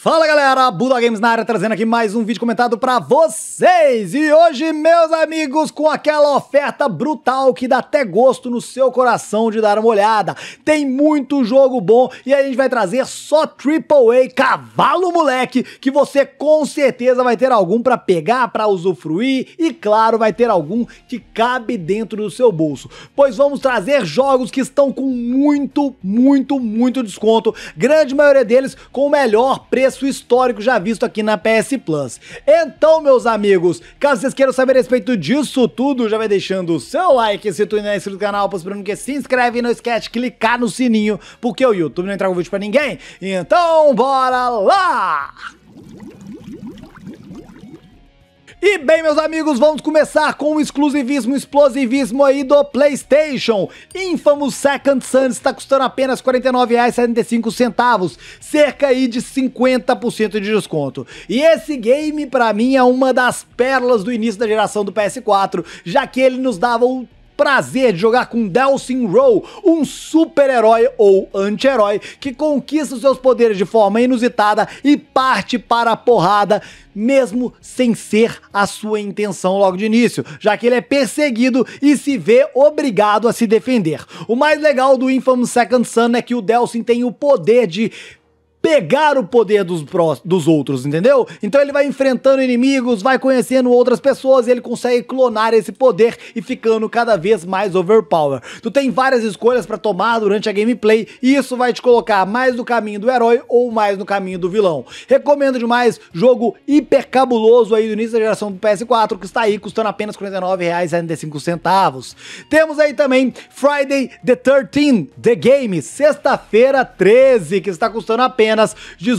Fala galera, Buda Games na área trazendo aqui mais um vídeo comentado para vocês. E hoje, meus amigos, com aquela oferta brutal que dá até gosto no seu coração de dar uma olhada. Tem muito jogo bom e a gente vai trazer só AAA cavalo moleque que você com certeza vai ter algum para pegar, para usufruir e claro, vai ter algum que cabe dentro do seu bolso. Pois vamos trazer jogos que estão com muito, muito, muito desconto. Grande maioria deles com o melhor preço preço histórico já visto aqui na PS Plus. Então, meus amigos, caso vocês queiram saber a respeito disso tudo, já vai deixando o seu like se tu ainda é inscrito no canal, possibilitando que se inscreve e não esquece de clicar no sininho, porque o YouTube não entrega o vídeo pra ninguém. Então, bora lá! E bem, meus amigos, vamos começar com o exclusivismo, explosivismo aí do PlayStation. Infamous Second Sun está custando apenas R$ 49,75, cerca aí de 50% de desconto. E esse game, para mim, é uma das pérolas do início da geração do PS4, já que ele nos dava o prazer de jogar com Delsin Rowe, um super-herói ou anti-herói que conquista os seus poderes de forma inusitada e parte para a porrada, mesmo sem ser a sua intenção logo de início, já que ele é perseguido e se vê obrigado a se defender. O mais legal do Infamous Second Son é que o Delsin tem o poder de pegar o poder dos, dos outros, entendeu? Então ele vai enfrentando inimigos, vai conhecendo outras pessoas e ele consegue clonar esse poder e ficando cada vez mais overpower. Tu tem várias escolhas para tomar durante a gameplay e isso vai te colocar mais no caminho do herói ou mais no caminho do vilão. Recomendo demais, jogo hiper cabuloso aí do início da geração do PS4 que está aí custando apenas R$ 49,75. Temos aí também Friday the 13th, The Game, sexta-feira 13, que está custando apenas apenas R$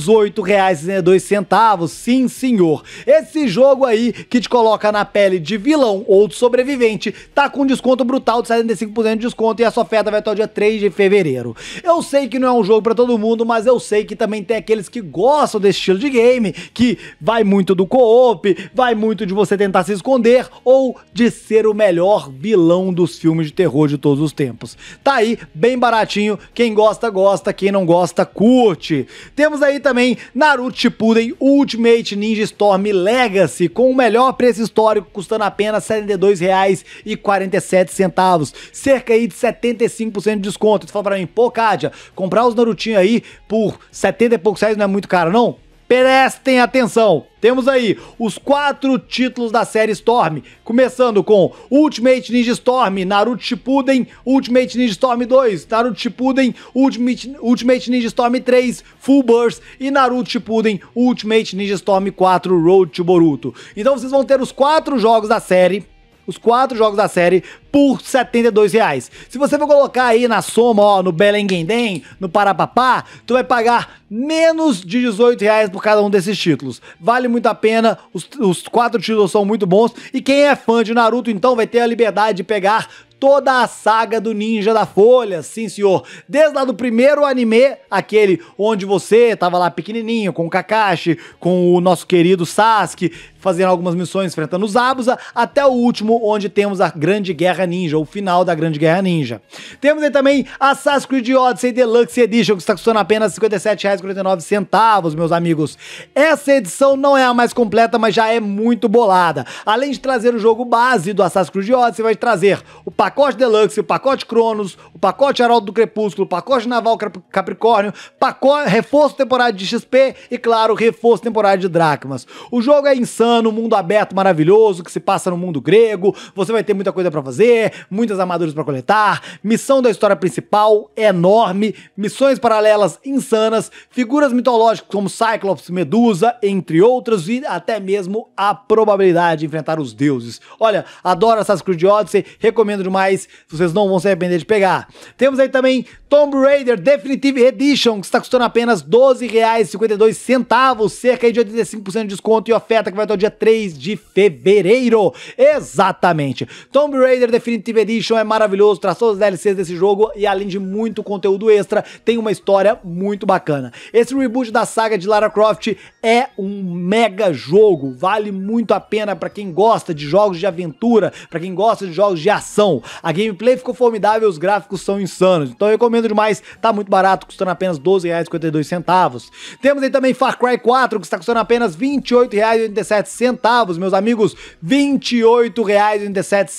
Sim, senhor. Esse jogo aí que te coloca na pele de vilão ou de sobrevivente tá com desconto brutal de 75% de desconto e essa oferta vai até o dia 3 de fevereiro. Eu sei que não é um jogo para todo mundo, mas eu sei que também tem aqueles que gostam desse estilo de game, que vai muito do co-op, vai muito de você tentar se esconder ou de ser o melhor vilão dos filmes de terror de todos os tempos. Tá aí, bem baratinho, quem gosta, gosta, quem não gosta, curte. Temos aí também Naruto Shippuden Ultimate Ninja Storm Legacy, com o melhor preço histórico, custando apenas R$ 72,47. Cerca aí de 75% de desconto. Você fala pra mim, pô, Kátia, comprar os Narutinhos aí por 70 e poucos reais não é muito caro, não? Prestem atenção! Temos aí os quatro títulos da série Storm, começando com Ultimate Ninja Storm, Naruto Shippuden, Ultimate Ninja Storm 2, Naruto Shippuden, Ultimate, Ultimate Ninja Storm 3, Full Burst e Naruto Shippuden Ultimate Ninja Storm 4 Road to Boruto. Então vocês vão ter os quatro jogos da série os quatro jogos da série por 72 reais. Se você for colocar aí na soma, ó, no Belenguendem, no Parapapá, tu vai pagar menos de 18 reais por cada um desses títulos. Vale muito a pena, os, os quatro títulos são muito bons, e quem é fã de Naruto, então, vai ter a liberdade de pegar toda a saga do Ninja da Folha, sim senhor. Desde lá do primeiro anime, aquele onde você estava lá pequenininho, com o Kakashi, com o nosso querido Sasuke, fazendo algumas missões enfrentando os Abusa, até o último, onde temos a Grande Guerra Ninja, o final da Grande Guerra Ninja. Temos aí também Assassin's Creed Odyssey Deluxe Edition, que está custando apenas R$ 57,49, meus amigos. Essa edição não é a mais completa, mas já é muito bolada. Além de trazer o jogo base do Assassin's Creed Odyssey, vai trazer o pacote Deluxe, o pacote Cronos, o pacote Haroldo do Crepúsculo, o pacote Naval Capricórnio, pacote, reforço temporário de XP e, claro, reforço temporário de Dracmas. O jogo é insano ano, mundo aberto maravilhoso que se passa no mundo grego. Você vai ter muita coisa para fazer, muitas armaduras para coletar, missão da história principal é enorme, missões paralelas insanas, figuras mitológicas como Cyclops, Medusa, entre outras, e até mesmo a probabilidade de enfrentar os deuses. Olha, adoro Assassin's Creed Odyssey, recomendo demais, vocês não vão se arrepender de pegar. Temos aí também Tomb Raider Definitive Edition, que está custando apenas R$ 12,52, cerca de 85% de desconto e oferta que vai até dia 3 de fevereiro. Exatamente. Tomb Raider Definitive Edition é maravilhoso, traz todas as DLCs desse jogo e além de muito conteúdo extra, tem uma história muito bacana. Esse reboot da saga de Lara Croft é um mega jogo, vale muito a pena para quem gosta de jogos de aventura, para quem gosta de jogos de ação. A gameplay ficou formidável, os gráficos são insanos. Então eu recomendo demais, tá muito barato, custando apenas R$12,52. Temos aí também Far Cry 4, que está custando apenas R$28,87 centavos, meus amigos, R$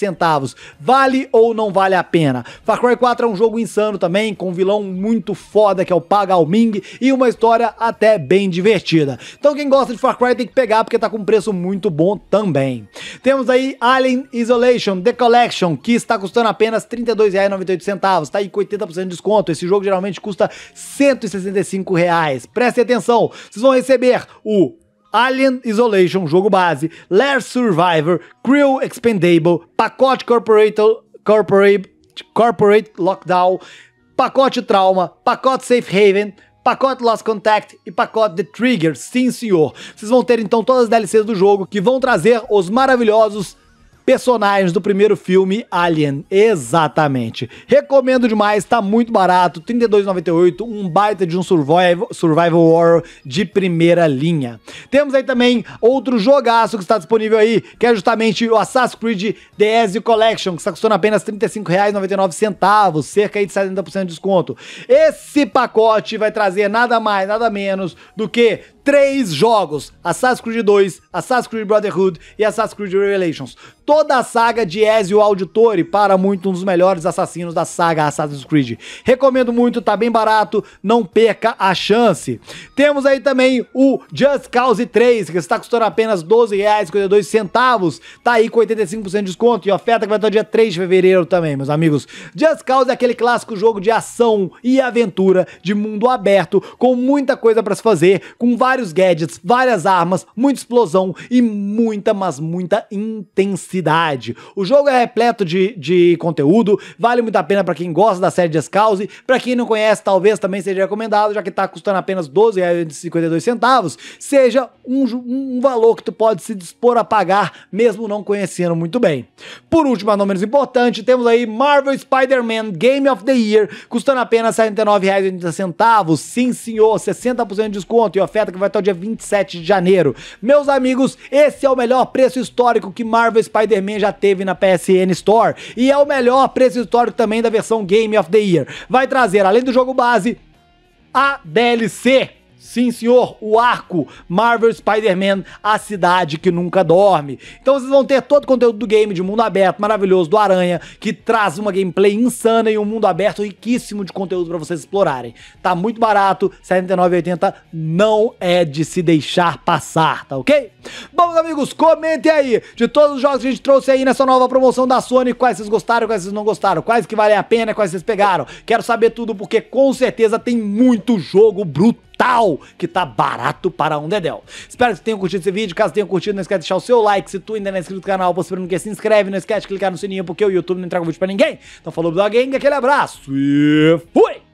centavos Vale ou não vale a pena? Far Cry 4 é um jogo insano também, com um vilão muito foda que é o Pagal Ming e uma história até bem divertida. Então quem gosta de Far Cry tem que pegar porque tá com um preço muito bom também. Temos aí Alien Isolation The Collection, que está custando apenas R$ 32,98, tá aí com 80% de desconto. Esse jogo geralmente custa R$ 165. Reais. Prestem atenção, vocês vão receber o Alien Isolation, jogo base, Lair Survivor, Crew Expendable, Pacote Corporate, Corporate, Corporate Lockdown, Pacote Trauma, Pacote Safe Haven, pacote Lost Contact e pacote The Trigger, sim senhor. Vocês vão ter então todas as DLCs do jogo que vão trazer os maravilhosos personagens do primeiro filme Alien. Exatamente. Recomendo demais, tá muito barato, 32,98, um baita de um survival, survival horror de primeira linha. Temos aí também outro jogaço que está disponível aí, que é justamente o Assassin's Creed The Ezio Collection, que está custando apenas R$ 35,99, cerca aí de 70% de desconto. Esse pacote vai trazer nada mais, nada menos do que três jogos: Assassin's Creed 2, Assassin's Creed Brotherhood e Assassin's Creed Revelations. Toda a saga de Ezio Auditore para muito um dos melhores assassinos da saga Assassin's Creed. Recomendo muito, tá bem barato, não perca a chance. Temos aí também o Just Cause 3, que está custando apenas R$ 12,52, tá aí com 85% de desconto e oferta que vai até o dia 3 de fevereiro também, meus amigos. Just Cause é aquele clássico jogo de ação e aventura de mundo aberto, com muita coisa para se fazer, com vários vários gadgets, várias armas, muita explosão e muita, mas muita intensidade. O jogo é repleto de, de conteúdo, vale muito a pena para quem gosta da série de Escalzi, para quem não conhece, talvez também seja recomendado, já que tá custando apenas R$ centavos, seja um, um valor que tu pode se dispor a pagar, mesmo não conhecendo muito bem. Por último, mas não menos importante, temos aí Marvel Spider-Man Game of the Year, custando apenas R$ 79,80. Sim, senhor, 60% de desconto e oferta que vai até o dia 27 de janeiro. Meus amigos, esse é o melhor preço histórico que Marvel Spider-Man já teve na PSN Store e é o melhor preço histórico também da versão Game of the Year. Vai trazer, além do jogo base, a DLC Sim, senhor, o arco Marvel Spider-Man, a cidade que nunca dorme. Então vocês vão ter todo o conteúdo do game de mundo aberto maravilhoso do Aranha, que traz uma gameplay insana e um mundo aberto riquíssimo de conteúdo para vocês explorarem. Tá muito barato, 79,80 não é de se deixar passar, tá ok? Bom, amigos, comentem aí de todos os jogos que a gente trouxe aí nessa nova promoção da Sony, quais vocês gostaram, quais vocês não gostaram, quais que valem a pena, quais vocês pegaram. Quero saber tudo porque com certeza tem muito jogo brutal que tá barato para um dedéu. Espero que tenham curtido esse vídeo. Caso tenham curtido, não esquece de deixar o seu like. Se tu ainda não é inscrito no canal, você não se inscreve. Não esquece de clicar no sininho, porque o YouTube não entrega o vídeo pra ninguém. Então falou, bloguinho, aquele abraço e fui!